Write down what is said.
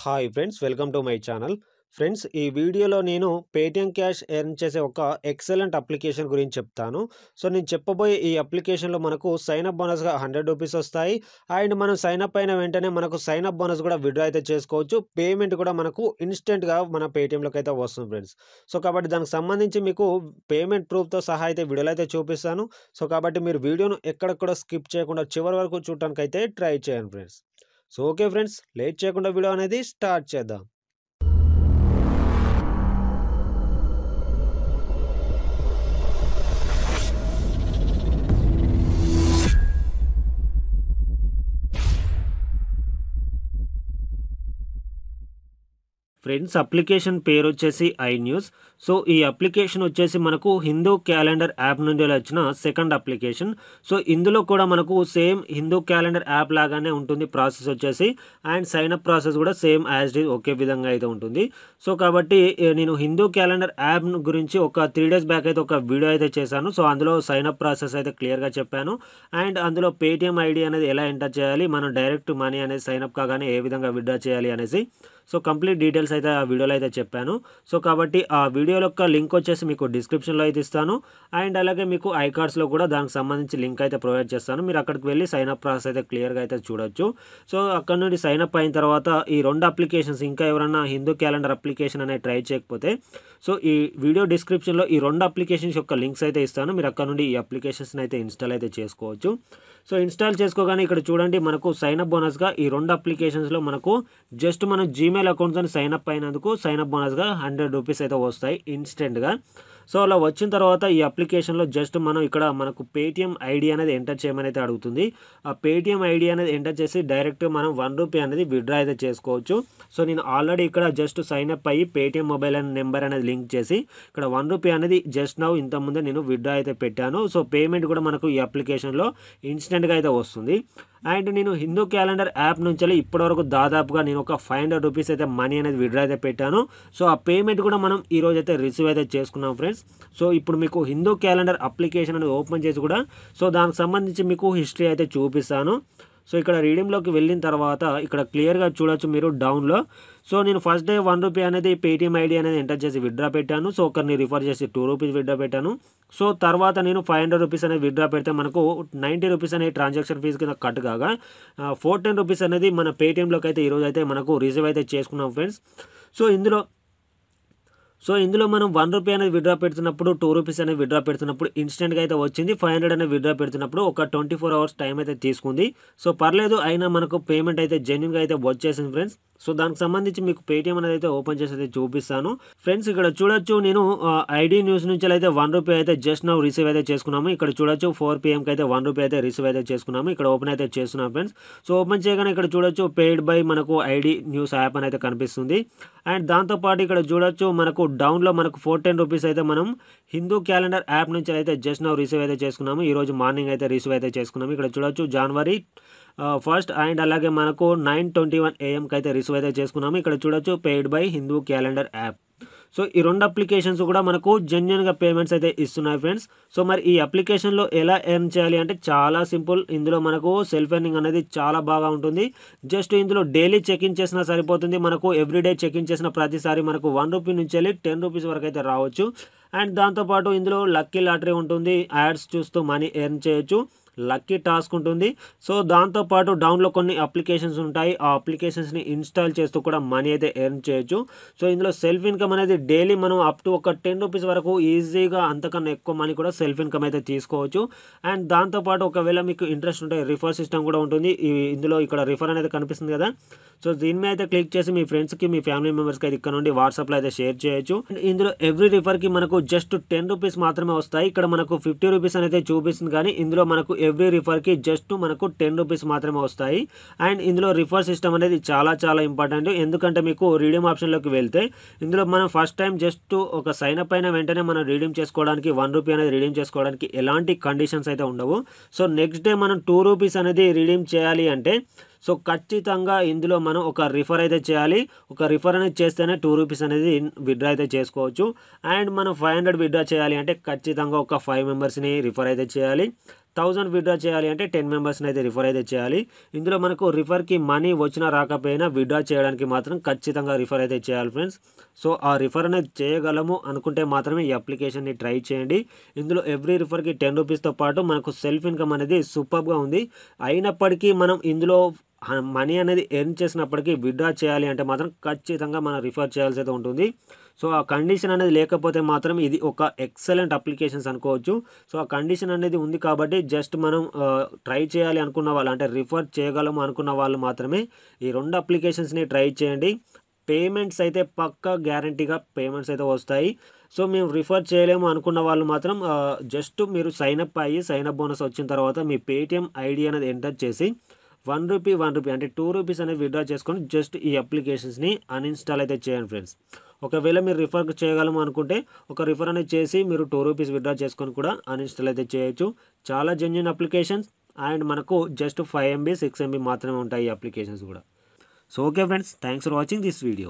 hi friends welcome to my channel friends ఈ వీడియోలో నేను పేటిఎం క్యాష్ ఎర్న్ చేసే ఒక ఎక్సలెంట్ అప్లికేషన్ గురించి చెప్తాను సో నేను చెప్పబోయే ఈ అప్లికేషన్లో మనకు సైన్ బోనస్గా హండ్రెడ్ రూపీస్ వస్తాయి అండ్ మనం సైన్ అప్ అయిన వెంటనే మనకు సైన్ బోనస్ కూడా విడ్రా అయితే చేసుకోవచ్చు పేమెంట్ కూడా మనకు ఇన్స్టెంట్గా మన పేటిఎంలోకి అయితే వస్తుంది ఫ్రెండ్స్ సో కాబట్టి దానికి సంబంధించి మీకు పేమెంట్ ప్రూఫ్తో సహా అయితే వీడియోలో అయితే చూపిస్తాను సో కాబట్టి మీరు వీడియోను ఎక్కడెక్కడ స్కిప్ చేయకుండా చివరి వరకు చూడటానికైతే ట్రై చేయండి friends so okay friends late చేయకుండా వీడియో అనేది స్టార్ట్ చేద్దాం ఫ్రెండ్స్ అప్లికేషన్ పేరు వచ్చేసి ఐ న్యూస్ సో ఈ అప్లికేషన్ వచ్చేసి మనకు హిందూ క్యాలెండర్ యాప్ నుండి వచ్చిన సెకండ్ అప్లికేషన్ సో ఇందులో కూడా మనకు సేమ్ హిందూ క్యాలెండర్ యాప్ లాగానే ఉంటుంది ప్రాసెస్ వచ్చేసి అండ్ సైన్ అప్ ప్రాసెస్ కూడా సేమ్ యాజ్ డీజ్ ఒకే విధంగా అయితే ఉంటుంది సో కాబట్టి నేను హిందూ క్యాలెండర్ యాప్ గురించి ఒక త్రీ డేస్ బ్యాక్ అయితే ఒక వీడియో అయితే చేశాను సో అందులో సైన్ అప్ ప్రాసెస్ అయితే క్లియర్గా చెప్పాను అండ్ అందులో పేటిఎం ఐడి అనేది ఎలా ఎంటర్ చేయాలి మనం డైరెక్ట్ మనీ అనేది సైన్ అప్ కాగానే ఏ విధంగా విడ్డా చేయాలి అనేసి సో కంప్లీట్ డీటెయిల్స్ అయితే ఆ వీడియోలో అయితే చెప్పాను సో కాబట్టి ఆ వీడియో యొక్క లింక్ వచ్చేసి మీకు డిస్క్రిప్షన్లో అయితే ఇస్తాను అండ్ అలాగే మీకు ఐ కార్డ్స్లో కూడా దానికి సంబంధించి లింక్ అయితే ప్రొవైడ్ చేస్తాను మీరు అక్కడికి వెళ్ళి సైన్అప్ ప్రాసెస్ అయితే క్లియర్గా అయితే చూడొచ్చు సో అక్కడ నుండి సైన్అప్ అయిన తర్వాత ఈ రెండు అప్లికేషన్స్ ఇంకా ఎవరైనా హిందూ క్యాలెండర్ అప్లికేషన్ అనేది ట్రై చేయకపోతే సో ఈ వీడియో డిస్క్రిప్షన్లో ఈ రెండు అప్లికేషన్స్ యొక్క లింక్స్ అయితే ఇస్తాను మీరు అక్కడ నుండి ఈ అప్లికేషన్స్ని అయితే ఇన్స్టాల్ అయితే చేసుకోవచ్చు సో ఇన్స్టాల్ చేసుకోగానే ఇక్కడ చూడండి మనకు సైన్అప్ బోనస్గా ఈ రెండు అప్లికేషన్స్లో మనకు జస్ట్ మనం జీమెయిల్ జీమెయిల్ అకౌంట్స్ అని సైన్ అప్ అయినందుకు సైన్ అప్ బోనస్గా హండ్రెడ్ రూపీస్ అయితే వస్తాయి ఇన్స్టెంట్గా సో అలా వచ్చిన తర్వాత ఈ అప్లికేషన్లో జస్ట్ మనం ఇక్కడ మనకు పేటిఎం ఐడి అనేది ఎంటర్ చేయమని అయితే అడుగుతుంది ఆ పేటిఎం ఐడి అనేది ఎంటర్ చేసి డైరెక్ట్గా మనం వన్ రూపీ అనేది విడ్రా అయితే చేసుకోవచ్చు సో నేను ఆల్రెడీ ఇక్కడ జస్ట్ సైన్ అప్ అయ్యి పేటిఎం మొబైల్ అనే నెంబర్ అనేది లింక్ చేసి ఇక్కడ వన్ రూపీ అనేది జస్ట్ నౌ ఇంతకుముందే నేను విడ్రా అయితే పెట్టాను సో పేమెంట్ కూడా మనకు ఈ అప్లికేషన్లో ఇన్స్టెంట్గా అయితే వస్తుంది అండ్ నేను హిందూ క్యాలెండర్ యాప్ నుంచి ఇప్పటివరకు దాదాపుగా నేను ఒక ఫైవ్ హండ్రెడ్ రూపీస్ అయితే మనీ అనేది విడ్రా అయితే పెట్టాను సో ఆ పేమెంట్ కూడా మనం ఈరోజు అయితే రిసీవ్ అయితే చేసుకున్నాం ఫ్రెండ్స్ సో ఇప్పుడు మీకు హిందూ క్యాలెండర్ అప్లికేషన్ అనేది ఓపెన్ చేసి కూడా సో దానికి సంబంధించి మీకు హిస్టరీ అయితే చూపిస్తాను సో ఇక్కడ రీడింగ్లోకి వెళ్ళిన తర్వాత ఇక్కడ క్లియర్గా చూడొచ్చు మీరు డౌన్లో సో నేను ఫస్ట్ డే వన్ రూపీ అనేది పేటీఎం ఐడి అనేది ఎంటర్ చేసి విత్డ్రా పెట్టాను సో ఒకరిని రిఫర్ చేసి టూ రూపీస్ విత్డ్రా పెట్టాను సో తర్వాత నేను ఫైవ్ హండ్రెడ్ రూపీస్ అనేది విత్డ్రా పెడితే మనకు నైంటీ రూపీస్ అనేది ట్రాన్సాక్షన్ ఫీజు కింద కట్ కాగా ఫోర్ టెన్ రూపీస్ అనేది మన పేటీఎంలోకి అయితే ఈరోజు అయితే మనకు రిసీవ్ అయితే చేసుకున్నాం ఫ్రెండ్స్ సో ఇందులో సో ఇందులో మనం వన్ రూపీ అనేది విడ్రా పెడుతున్నప్పుడు టూ రూపీస్ అనేది విడ్రా పెడుతున్నప్పుడు ఇన్స్టెంట్గా అయితే వచ్చింది ఫైవ్ హండ్రెడ్ అనేది విడ్రా పెడుతున్నప్పుడు ఒక ట్వంటీ ఫోర్ అవర్స్ టైం అయితే తీసుకుంది సో పర్లేదు అయినా మనకు పేమెంట్ అయితే జెన్యున్గా అయితే వచ్చేసింది ఫ్రెండ్స్ సో దానికి సంబంధించి మీకు పేటిఎం అనేది అయితే ఓపెన్ చేసి అయితే చూపిస్తాను ఫ్రెండ్స్ ఇక్కడ చూడొచ్చు నేను ఐడి న్యూస్ నుంచి అయితే వన్ రూపీ అయితే జస్ట్ నా రిసీవ్ అయితే చేసుకున్నాము ఇక్కడ చూడొచ్చు ఫోర్ పిఎంకి అయితే వన్ రూపీ అయితే రిసీవ్ అయితే చేసుకున్నాము ఇక్కడ ఓపెన్ అయితే చేస్తున్నాం ఫ్రెండ్స్ సో ఓపెన్ చేయగానే ఇక్కడ చూడొచ్చు పెయిడ్ బై మనకు ఐడి న్యూస్ యాప్ అని అయితే కనిపిస్తుంది అండ్ దాంతోపాటు ఇక్కడ చూడొచ్చు మనకు డౌన్లో మనకు ఫోర్ టెన్ రూపీస్ అయితే మనం హిందూ క్యాలెండర్ యాప్ నుంచి అయితే జస్ట్ నా రిసీవ్ అయితే చేసుకున్నాము ఈరోజు మార్నింగ్ అయితే రిసీవ్ అయితే చేసుకున్నాము ఇక్కడ చూడొచ్చు జనవరి ఫస్ట్ అండ్ అలాగే మనకు నైన్ ట్వంటీ వన్ ఏఎంకి అయితే రిసీవ్ అయితే చేసుకున్నాము ఇక్కడ చూడొచ్చు paid by Hindu calendar app so ఈ రెండు అప్లికేషన్స్ కూడా మనకు జెన్యున్గా పేమెంట్స్ అయితే ఇస్తున్నాయి ఫ్రెండ్స్ సో మరి ఈ అప్లికేషన్లో ఎలా ఎర్న్ చేయాలి అంటే చాలా సింపుల్ ఇందులో మనకు సెల్ఫ్ ఎర్నింగ్ అనేది చాలా బాగా ఉంటుంది జస్ట్ ఇందులో డైలీ చెకింగ్ చేసినా సరిపోతుంది మనకు ఎవ్రీడే చెకింగ్ చేసిన ప్రతిసారి మనకు వన్ రూపీ నుంచి వెళ్ళి టెన్ రూపీస్ వరకు అయితే రావచ్చు అండ్ దాంతోపాటు ఇందులో లక్కీ లాటరీ ఉంటుంది యాడ్స్ చూస్తూ మనీ ఎర్న్ చేయొచ్చు లక్కీ టాస్క్ ఉంటుంది సో దాంతోపాటు డౌన్లో కొన్ని అప్లికేషన్స్ ఉంటాయి ఆ అప్లికేషన్స్ని ఇన్స్టాల్ చేస్తూ కూడా మనీ అయితే ఎర్న్ చేయొచ్చు సో ఇందులో సెల్ఫ్ ఇన్కమ్ అనేది డైలీ మనం అప్ టు ఒక టెన్ రూపీస్ వరకు ఈజీగా అంతకన్నా ఎక్కువ మనీ కూడా సెల్ఫ్ ఇన్కమ్ అయితే తీసుకోవచ్చు అండ్ దాంతోపాటు ఒకవేళ మీకు ఇంట్రెస్ట్ ఉంటే రిఫర్ సిస్టమ్ కూడా ఉంటుంది ఇందులో ఇక్కడ రిఫర్ అనేది కనిపిస్తుంది కదా సో దీని మీద అయితే క్లిక్ చేసి మీ ఫ్రెండ్స్కి మీ ఫ్యామిలీ మెంబర్స్కి అయితే ఇక్కడ నుండి వాట్సాప్లో అయితే షేర్ చేయొచ్చు ఇందులో ఎవ్రీ రిఫర్కి మనకు జస్ట్ టెన్ రూపీస్ మాత్రమే వస్తాయి ఇక్కడ మనకు ఫిఫ్టీ రూపీస్ అనేది చూపిస్తుంది కానీ ఇందులో మనకు ఎవ్రీ రిఫర్కి జస్ట్ మనకు టెన్ రూపీస్ మాత్రమే వస్తాయి అండ్ ఇందులో రిఫర్ సిస్టమ్ అనేది చాలా చాలా ఇంపార్టెంట్ ఎందుకంటే మీకు రీడియం ఆప్షన్లోకి వెళ్తే ఇందులో మనం ఫస్ట్ టైం జస్ట్ ఒక సైన్ అప్ అయిన వెంటనే మనం రీడియం చేసుకోవడానికి వన్ రూపీ అనేది రీడియం చేసుకోవడానికి ఎలాంటి కండిషన్స్ అయితే ఉండవు సో నెక్స్ట్ డే మనం టూ రూపీస్ అనేది రీడియం చేయాలి అంటే సో ఖచ్చితంగా ఇందులో మనం ఒక రిఫర్ అయితే చేయాలి ఒక రిఫర్ అనేది చేస్తేనే టూ రూపీస్ అనేది విత్డ్రా అయితే చేసుకోవచ్చు అండ్ మనం ఫైవ్ హండ్రెడ్ విడ్రా చేయాలి అంటే ఖచ్చితంగా ఒక ఫైవ్ మెంబర్స్ని రిఫర్ అయితే చేయాలి థౌజండ్ విత్డ్రా చేయాలి అంటే టెన్ మెంబర్స్ని అయితే రిఫర్ అయితే చేయాలి ఇందులో మనకు రిఫర్కి మనీ వచ్చినా రాకపోయినా విత్డ్రా చేయడానికి మాత్రం ఖచ్చితంగా రిఫర్ అయితే చేయాలి ఫ్రెండ్స్ సో ఆ రిఫర్ అనేది చేయగలము అనుకుంటే మాత్రమే ఈ అప్లికేషన్ని ట్రై చేయండి ఇందులో ఎవ్రీ రిఫర్కి టెన్ రూపీస్తో పాటు మనకు సెల్ఫ్ ఇన్కమ్ అనేది సూపర్గా ఉంది అయినప్పటికీ మనం ఇందులో మనీ అనేది ఎర్న్ చేసినప్పటికీ విత్డ్రా చేయాలి అంటే మాత్రం ఖచ్చితంగా మనం రిఫర్ చేయాల్సి అయితే ఉంటుంది సో ఆ కండిషన్ అనేది లేకపోతే మాత్రం ఇది ఒక ఎక్సలెంట్ అప్లికేషన్స్ అనుకోవచ్చు సో ఆ కండిషన్ అనేది ఉంది కాబట్టి జస్ట్ మనం ట్రై చేయాలి అనుకున్న వాళ్ళు అంటే రిఫర్ చేయగలము అనుకున్న వాళ్ళు మాత్రమే ఈ రెండు అప్లికేషన్స్ని ట్రై చేయండి పేమెంట్స్ అయితే పక్కా గ్యారంటీగా పేమెంట్స్ అయితే వస్తాయి సో మేము రిఫర్ చేయలేము అనుకున్న వాళ్ళు మాత్రం జస్ట్ మీరు సైనప్ అయ్యి సైనప్ బోనస్ వచ్చిన తర్వాత మీ పేటిఎం ఐడి అనేది ఎంటర్ చేసి వన్ రూపీ వన్ రూపీ అంటే టూ రూపీస్ అనేది విత్డ్రా చేసుకొని జస్ట్ ఈ అప్లికేషన్స్ని అన్ఇన్స్టాల్ అయితే చేయండి ఫ్రెండ్స్ ఒకవేళ మీరు రిఫర్ చేయగలం అనుకుంటే ఒక రిఫర్ అనేది చేసి మీరు టూ రూపీస్ విత్డ్రా చేసుకొని కూడా అన్ఇన్స్టాల్ అయితే చేయొచ్చు చాలా జెన్యున్ అప్లికేషన్స్ అండ్ మనకు just five MB six MB మాత్రమే ఉంటాయి ఈ అప్లికేషన్స్ కూడా so okay friends thanks for watching this video